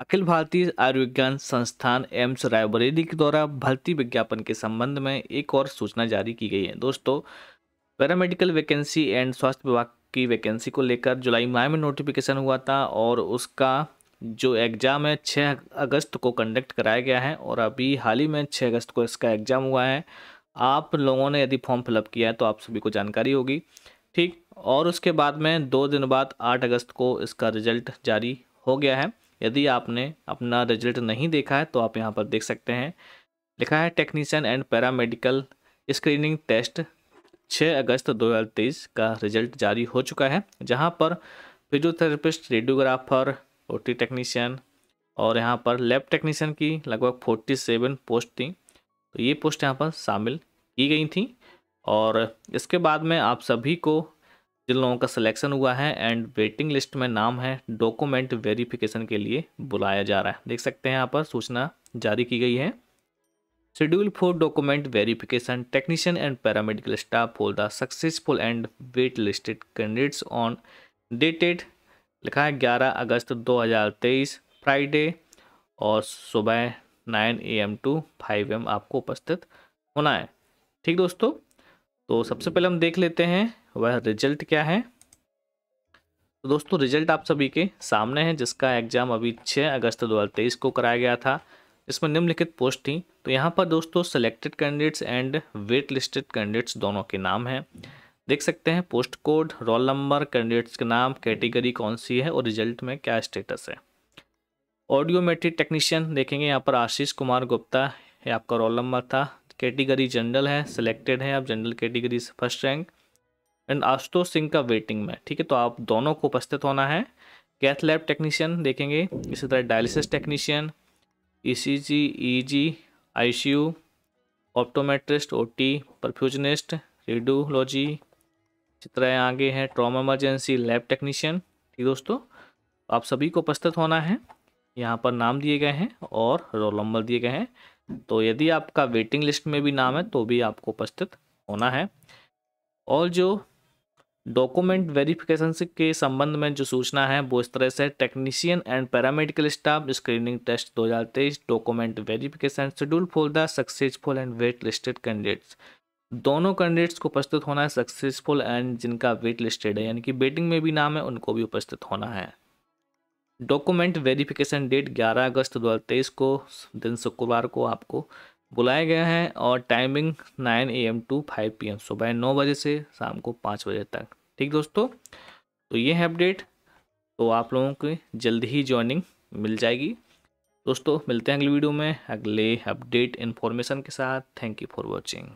अखिल भारतीय आयुर्विज्ञान संस्थान एम्स रायबरेली के द्वारा भर्ती विज्ञापन के संबंध में एक और सूचना जारी की गई है दोस्तों पैरामेडिकल वैकेंसी एंड स्वास्थ्य विभाग की वैकेंसी को लेकर जुलाई माह में नोटिफिकेशन हुआ था और उसका जो एग्ज़ाम है छः अगस्त को कंडक्ट कराया गया है और अभी हाल ही में छः अगस्त को इसका एग्ज़ाम हुआ है आप लोगों ने यदि फॉर्म फिलअप किया है तो आप सभी को जानकारी होगी ठीक और उसके बाद में दो दिन बाद आठ अगस्त को इसका रिजल्ट जारी हो गया है यदि आपने अपना रिजल्ट नहीं देखा है तो आप यहाँ पर देख सकते हैं लिखा है technician and paramedical screening test 6 अगस्त 2023 का रिजल्ट जारी हो चुका है जहाँ पर फिजियोथेरेपिस्ट रेडियोग्राफर टी टेक्नीशियन और यहाँ पर लैब टेक्नीशियन की लगभग 47 पोस्ट थी तो ये पोस्ट यहाँ पर शामिल की गई थी और इसके बाद में आप सभी को जिन लोगों का सिलेक्शन हुआ है एंड वेटिंग लिस्ट में नाम है डॉक्यूमेंट वेरिफिकेशन के लिए बुलाया जा रहा है देख सकते हैं यहाँ पर सूचना जारी की गई है schedule for document verification technician and paramedical staff for the successful and wait listed candidates on dated लिखा है 11 अगस्त 2023 फ्राइडे और सुबह 9 एम टू 5 एम आपको उपस्थित होना है ठीक दोस्तों तो सबसे पहले हम देख लेते हैं वह रिजल्ट क्या है तो दोस्तों रिजल्ट आप सभी के सामने है जिसका एग्ज़ाम अभी 6 अगस्त 2023 को कराया गया था इसमें निम्नलिखित पोस्ट थी तो यहाँ पर दोस्तों selected candidates and wait listed candidates दोनों के नाम हैं देख सकते हैं post code roll number candidates के नाम कैटेगरी कौन सी है और रिजल्ट में क्या स्टेटस है ऑडियोमेट्रिक टेक्नीशियन देखेंगे यहाँ पर आशीष कुमार गुप्ता ये आपका रोल नंबर था कैटेगरी जनरल है सिलेक्टेड है आप जनरल कैटेगरी से first rank and Ashutosh Singh का वेटिंग में ठीक है तो आप दोनों को उपस्थित होना है कैथ लैब टेक्नीशियन देखेंगे इसी तरह dialysis technician E C G E G I C U optometrist O T perfusionist radiology इसी तरह आगे हैं ट्रॉमा इमरजेंसी लैब टेक्नीशियन ठीक दोस्तों आप सभी को उपस्थित होना है यहाँ पर नाम दिए गए हैं और रोल नंबर दिए गए हैं तो यदि आपका वेटिंग लिस्ट में भी नाम है तो भी आपको उपस्थित होना है और जो डॉक्यूमेंट वेरिफिकेशन के संबंध में जो सूचना है वो इस तरह से technician and paramedical staff screening test 2023 document verification schedule for the successful and wait listed candidates दोनों कैंडिडेट्स को उपस्थित होना है सक्सेसफुल एंड जिनका वेट लिस्टेड है यानी कि वेटिंग में भी नाम है उनको भी उपस्थित होना है डॉक्यूमेंट वेरिफिकेशन डेट 11 अगस्त 2023 को दिन शुक्रवार को आपको बुलाया गया है और timing 9 M to five P M सुबह नौ बजे से शाम को पाँच बजे तक ठीक दोस्तों तो ये है अपडेट तो आप लोगों की जल्द ही ज्वाइनिंग मिल जाएगी दोस्तों मिलते हैं अगली वीडियो में अगले अपडेट इन्फॉर्मेशन के साथ थैंक यू फॉर वॉचिंग